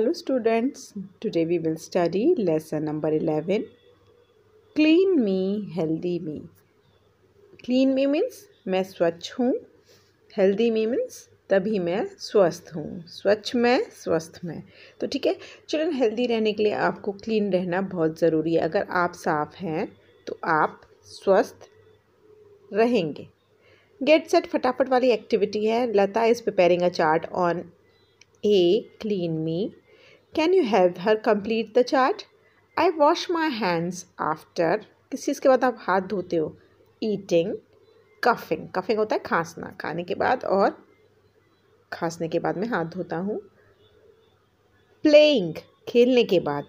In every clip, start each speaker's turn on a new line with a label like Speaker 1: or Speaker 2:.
Speaker 1: Hello students today we will study lesson number eleven clean me healthy me clean me means मैं स्वच्छ हूँ healthy मी means तभी मैं स्वस्थ हूँ स्वच्छ मैं स्वस्थ मैं तो ठीक है चिल्ड्रन हेल्दी रहने के लिए आपको क्लीन रहना बहुत ज़रूरी है अगर आप साफ हैं तो आप स्वस्थ रहेंगे गेट सेट फटाफट वाली एक्टिविटी है Lata is preparing a chart on a clean me can you help her complete the chart I wash my hands after किस चीज़ के बाद आप हाथ धोते हो ईटिंग कफिंग कफिंग होता है खांसना खाने के बाद और खांसने के बाद मैं हाथ धोता हूँ प्लेइंग खेलने के बाद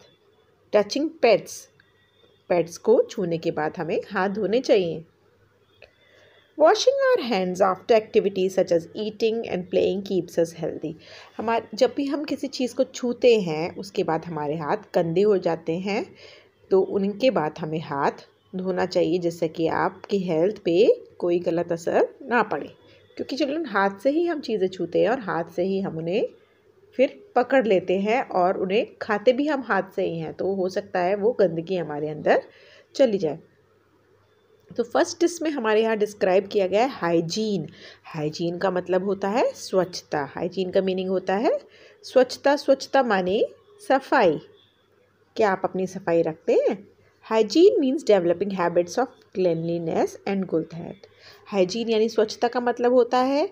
Speaker 1: टचिंग पेट्स पेट्स को छूने के बाद हमें हाथ धोने चाहिए washing our hands after activities such as eating and playing keeps us healthy हमारे जब भी हम किसी चीज़ को छूते हैं उसके बाद हमारे हाथ गंदे हो जाते हैं तो उनके बाद हमें हाथ धोना चाहिए जिससे कि आपकी हेल्थ पे कोई गलत असर ना पड़े क्योंकि चलो हाथ से ही हम चीज़ें छूते हैं और हाथ से ही हम उन्हें फिर पकड़ लेते हैं और उन्हें खाते भी हम हाथ से ही हैं तो हो सकता है वो गंदगी हमारे अंदर चली जाए तो फर्स्ट इसमें हमारे यहाँ डिस्क्राइब किया गया है हाइजीन हाइजीन का मतलब होता है स्वच्छता हाइजीन का मीनिंग होता है स्वच्छता स्वच्छता माने सफाई क्या आप अपनी सफाई रखते हैं hygiene means developing habits of cleanliness and good health hygiene यानी स्वच्छता का मतलब होता है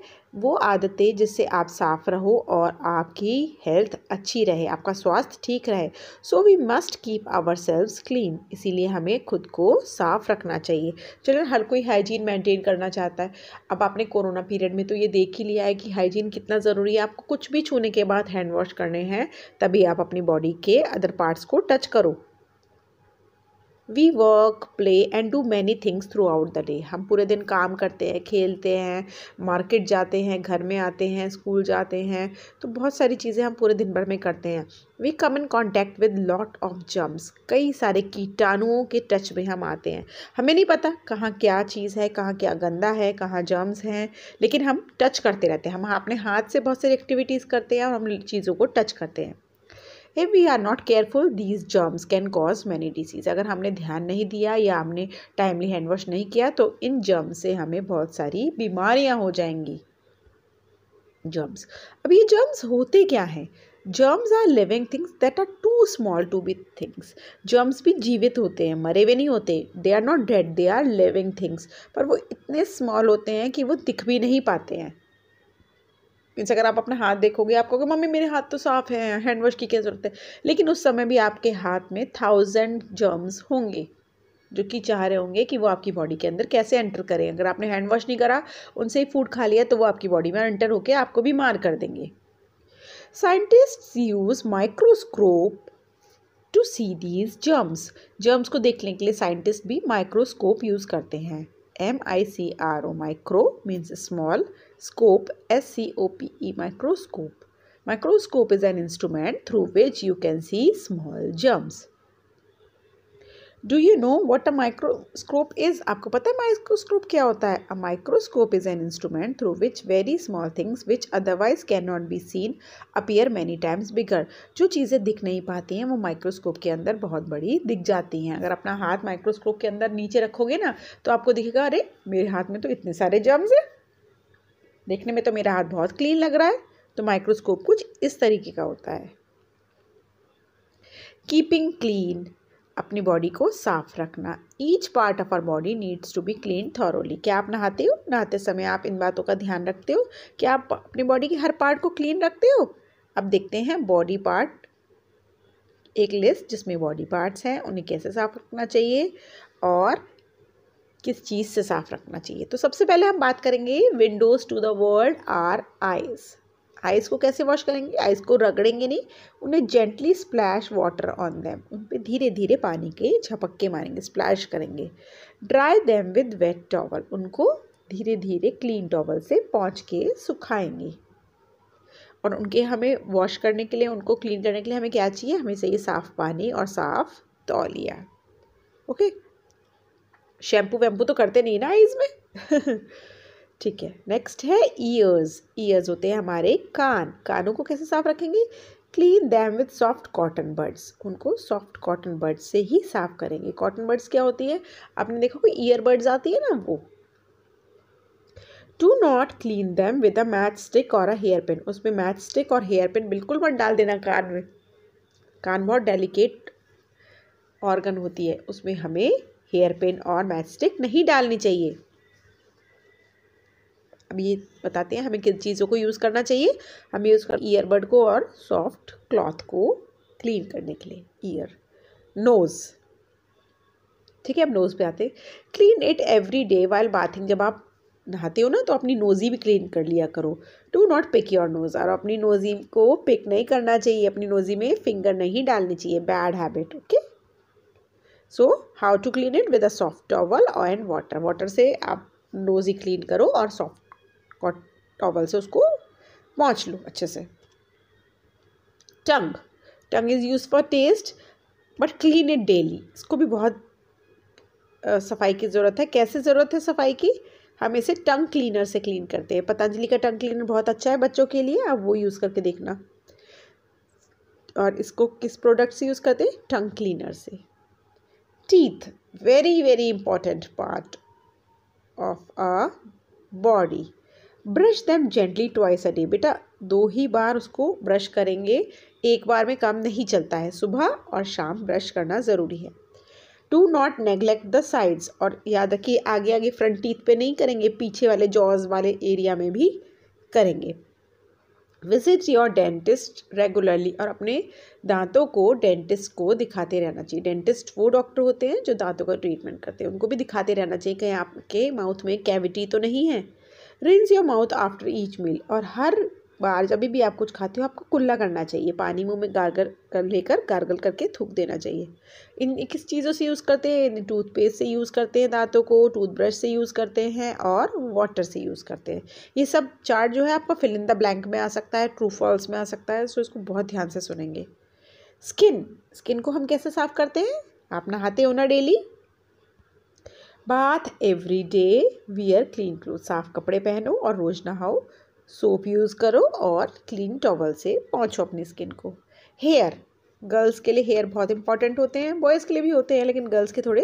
Speaker 1: वो आदतें जिससे आप साफ रहो और आपकी हेल्थ अच्छी रहे आपका स्वास्थ्य ठीक रहे so we must keep ourselves clean इसीलिए हमें खुद को साफ रखना चाहिए चलो हर कोई हाइजीन मेंटेन करना चाहता है अब आपने कोरोना पीरियड में तो ये देख ही लिया है कि हाइजीन कितना ज़रूरी है आपको कुछ भी छूने के बाद हैंड वॉश करने हैं तभी आप अपनी बॉडी के अदर पार्ट्स को टच करो we work play and do many things throughout the day हम पूरे दिन काम करते हैं खेलते हैं मार्केट जाते हैं घर में आते हैं स्कूल जाते हैं तो बहुत सारी चीज़ें हम पूरे दिन भर में करते हैं we come in contact with lot of germs कई सारे कीटाणुओं के टच में हम आते हैं हमें नहीं पता कहाँ क्या चीज़ है कहाँ क्या गंदा है कहाँ जर्म्स हैं लेकिन हम टच करते रहते हैं हम अपने हाथ से बहुत सारी एक्टिविटीज़ करते हैं और हम चीज़ों को टच करते हैं if we are not careful these germs can cause many diseases अगर हमने ध्यान नहीं दिया या हमने टाइमली हैंड वॉश नहीं किया तो इन जर्म्स से हमें बहुत सारी बीमारियाँ हो जाएंगी जर्म्स अब ये जर्म्स होते क्या हैं germs are living things that are too small to be things germs भी जीवित होते हैं मरे हुए नहीं होते they are not dead they are living things पर वो इतने स्मॉल होते हैं कि वो दिख भी नहीं पाते हैं मीन्स अगर आप अपना हाथ देखोगे आप कहोगे मम्मी मेरे हाथ तो साफ़ है हैंड वॉश की क्या ज़रूरत है लेकिन उस समय भी आपके हाथ में थाउजेंड जर्म्स होंगे जो कि चाह रहे होंगे कि वो आपकी बॉडी के अंदर कैसे एंटर करें अगर आपने हैंड वॉश नहीं करा उनसे ही फूड खा लिया तो वो आपकी बॉडी में एंटर होकर आपको बीमार कर देंगे scientist use microscope to see these germs germs को देखने के लिए साइंटिस्ट भी माइक्रोस्कोप यूज़ करते हैं M-I-C-R-O, micro means small, scope, S-C-O-P-E, microscope. Microscope is an instrument through which you can see small germs. Do you know what a microscope is आपको पता है माइक्रोस्कोप क्या होता है a microscope is an instrument through which very small things which otherwise can not be seen appear many times bigger जो चीज़ें दिख नहीं पाती हैं वो माइक्रोस्कोप के अंदर बहुत बड़ी दिख जाती हैं अगर अपना हाथ माइक्रोस्कोप के अंदर नीचे रखोगे ना तो आपको दिखेगा अरे मेरे हाथ में तो इतने सारे जर्म्स हैं देखने में तो मेरा हाथ बहुत क्लीन लग रहा है तो माइक्रोस्कोप कुछ इस तरीके का होता है कीपिंग क्लीन अपनी बॉडी को साफ रखना each part of our body needs to be clean thoroughly क्या आप नहाते हो नहाते समय आप इन बातों का ध्यान रखते हो क्या आप अपनी बॉडी के हर पार्ट को क्लीन रखते हो अब देखते हैं बॉडी पार्ट एक लिस्ट जिसमें बॉडी पार्ट्स हैं उन्हें कैसे साफ रखना चाहिए और किस चीज़ से साफ़ रखना चाहिए तो सबसे पहले हम बात करेंगे windows to the world are eyes eyes को कैसे वॉश करेंगे आइस को रगड़ेंगे नहीं उन्हें gently splash water on them उन पर धीरे धीरे पानी के झपक्के मारेंगे स्प्लैश करेंगे dry them with wet towel उनको धीरे धीरे क्लीन टॉवल से पहुँच के सुखाएंगे और उनके हमें वॉश करने के लिए उनको क्लीन करने के लिए हमें क्या चाहिए हमें चाहिए साफ़ पानी और साफ़ तौलिया ओके शैम्पू वैम्पू तो करते नहीं ना इसमें ठीक है नेक्स्ट है ईयर्स ईयर्स होते हैं हमारे कान कानों को कैसे साफ रखेंगे clean them with soft cotton buds उनको सॉफ्ट कॉटन बर्ड्स से ही साफ करेंगे कॉटन बर्ड्स क्या होती है आपने देखा कोई ईयर बर्ड्स आती है ना वो do not clean them with a matchstick और अ हेयर पिन उसमें मैच स्टिक और हेयर पिन बिल्कुल मत डाल देना कान में कान बहुत डेलीकेट ऑर्गन होती है उसमें हमें हेयर पिन और मैच स्टिक नहीं डालनी चाहिए अब ये बताते हैं हमें किन चीज़ों को यूज़ करना चाहिए हम यूज़ कर ईयरबड को और सॉफ्ट क्लॉथ को क्लीन करने के लिए ईयर नोज़ ठीक है अब नोज़ पे आते हैं clean it every day while bathing जब आप नहाते हो ना तो अपनी नोज़ी भी क्लीन कर लिया करो do not pick your nose और अपनी नोज़ी को पिक नहीं करना चाहिए अपनी नोज़ी में फिंगर नहीं डालनी चाहिए bad habit okay so how to clean it with a soft towel and water water से आप नोज़ी क्लीन करो और सॉफ्ट टॉवल से उसको पहुँच लो अच्छे से tongue tongue is use for taste but clean it daily इसको भी बहुत आ, सफाई की ज़रूरत है कैसे ज़रूरत है सफाई की हम इसे टंग क्लीनर से क्लीन करते हैं पतंजलि का टंग क्लीनर बहुत अच्छा है बच्चों के लिए आप वो यूज़ करके देखना और इसको किस प्रोडक्ट से यूज़ करते हैं टंग क्लीनर से teeth very very important part of our body brush them gently twice a day बेटा दो ही बार उसको ब्रश करेंगे एक बार में काम नहीं चलता है सुबह और शाम ब्रश करना ज़रूरी है do not neglect the sides और याद रखिए आगे आगे फ्रंट टीथ पे नहीं करेंगे पीछे वाले जॉज वाले एरिया में भी करेंगे विजिट योर डेंटिस्ट रेगुलरली और अपने दांतों को डेंटिस्ट को दिखाते रहना चाहिए डेंटिस्ट वो डॉक्टर होते हैं जो दांतों का ट्रीटमेंट करते हैं उनको भी दिखाते रहना चाहिए कहीं आपके माउथ में कैविटी तो नहीं है rinse your mouth after each meal और हर बार जब भी आप कुछ खाते हो आपको कुल्ला करना चाहिए पानी मुंह में गार्गल कर लेकर गार्गल करके थूक देना चाहिए इन किस चीज़ों से यूज़ करते हैं टूथपेस्ट से यूज़ करते हैं दांतों को टूथब्रश से यूज़ करते हैं और वाटर से यूज़ करते हैं ये सब चार्ट जो है आपका फिल इन द ब्लैंक में आ सकता है ट्रू फॉल्स में आ सकता है सो इसको बहुत ध्यान से सुनेंगे स्किन स्किन को हम कैसे साफ़ करते हैं आप नहाते हो ना daily bath every day wear clean cloth साफ कपड़े पहनो और रोज नहाओ सोप यूज़ करो और क्लीन टॉवल से पहुँचो अपनी स्किन को हेयर गर्ल्स के लिए हेयर बहुत इंपॉर्टेंट होते हैं बॉयज़ के लिए भी होते हैं लेकिन गर्ल्स के थोड़े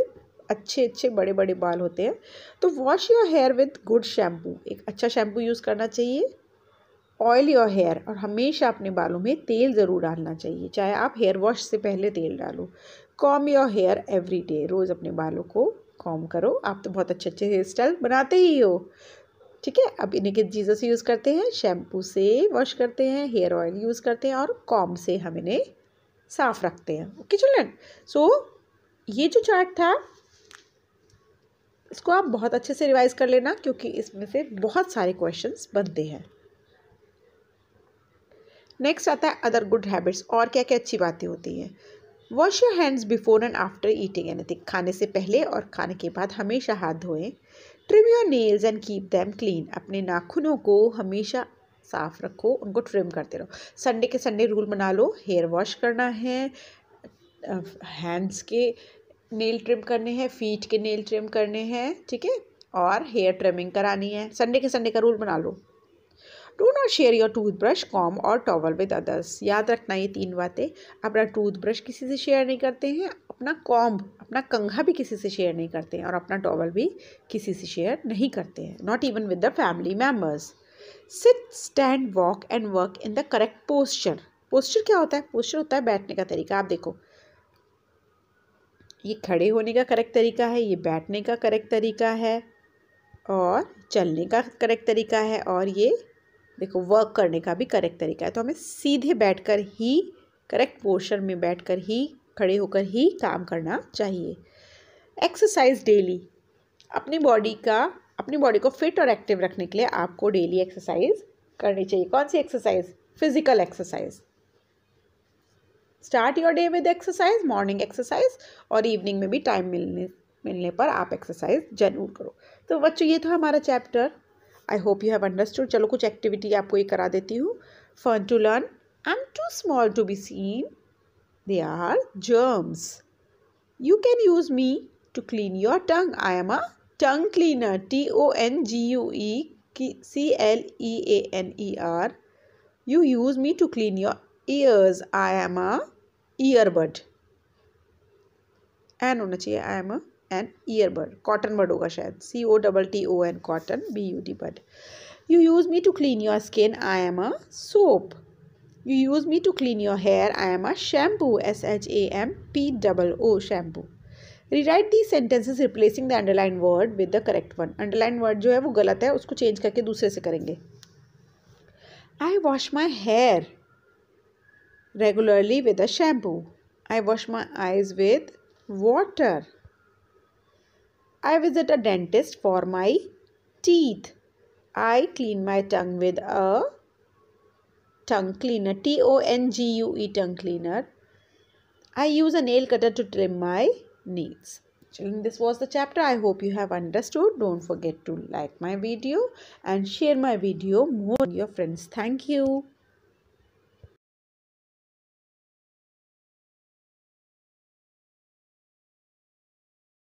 Speaker 1: अच्छे अच्छे बड़े बड़े बाल होते हैं तो wash your hair with good shampoo एक अच्छा शैम्पू यूज़ करना चाहिए ऑयल योर हेयर और हमेशा अपने बालों में तेल ज़रूर डालना चाहिए चाहे आप हेयर वॉश से पहले तेल डालो comb your hair every day रोज़ अपने बालों को कॉम करो आप तो बहुत अच्छे अच्छे हेयर स्टाइल बनाते ही हो ठीक है अब इन्हें किस से यूज़ करते हैं शैम्पू से वॉश करते हैं हेयर ऑयल यूज़ करते हैं और कॉम से हम इन्हें साफ रखते हैं ओके चिल्ड्रन सो ये जो चार्ट था इसको आप बहुत अच्छे से रिवाइज कर लेना क्योंकि इसमें से बहुत सारे क्वेश्चन बनते हैं नेक्स्ट आता है अदर गुड हैबिट्स और क्या क्या अच्छी बातें होती हैं wash your hands before and after eating anything खाने से पहले और खाने के बाद हमेशा हाथ धोएं trim your nails and keep them clean अपने नाखूनों को हमेशा साफ रखो उनको ट्रिम करते रहो संडे के संडे रूल बना लो हेयर वॉश करना है हैंड्स के नेल ट्रिम करने हैं फीट के नेल ट्रिम करने हैं ठीक है और हेयर ट्रिमिंग करानी है संडे के संडे का रूल बना लो do not share your toothbrush comb और टॉवल विद अदर्स याद रखना ये तीन बातें अपना टूथब्रश किसी से शेयर नहीं करते हैं अपना कॉम्ब अपना कंघा भी किसी से शेयर नहीं करते हैं और अपना टॉवल भी किसी से शेयर नहीं करते हैं not even with the family members sit stand walk and work in the correct posture posture क्या होता है पोस्चर होता है बैठने का तरीका आप देखो ये खड़े होने का करेक्ट तरीका है ये बैठने का करेक्ट तरीका है और चलने का करेक्ट तरीका है और ये देखो वर्क करने का भी करेक्ट तरीका है तो हमें सीधे बैठकर ही करेक्ट पोर्शन में बैठकर ही खड़े होकर ही काम करना चाहिए एक्सरसाइज डेली अपनी बॉडी का अपनी बॉडी को फिट और एक्टिव रखने के लिए आपको डेली एक्सरसाइज करनी चाहिए कौन सी exercise physical exercise start your day with exercise morning exercise और इवनिंग में भी टाइम मिलने मिलने पर आप एक्सरसाइज जरूर करो तो बच्चों ये था हमारा chapter I hope you have understood चलो कुछ एक्टिविटी आपको ये करा देती हूँ fun to learn and too small to be seen they are germs you can use me to clean your tongue I am a tongue cleaner T O N G U E C L E A N E R you use me to clean your ears I am a earbud an होना चाहिए आई am a and earbud cotton bud होगा शायद C O double T O N cotton B U D bud you use me to clean your skin I am a soap you use me to clean your hair I am a shampoo S H A M P double O shampoo rewrite the sentences replacing the underline word with the correct one underline word जो है वो गलत है उसको change करके दूसरे से करेंगे I wash my hair regularly with a shampoo I wash my eyes with water I visit a dentist for my teeth. I clean my tongue with a tongue cleaner. T O N G U E tongue cleaner. I use a nail cutter to trim my nails. Children, this was the chapter. I hope you have understood. Don't forget to like my video and share my video more with your friends. Thank you.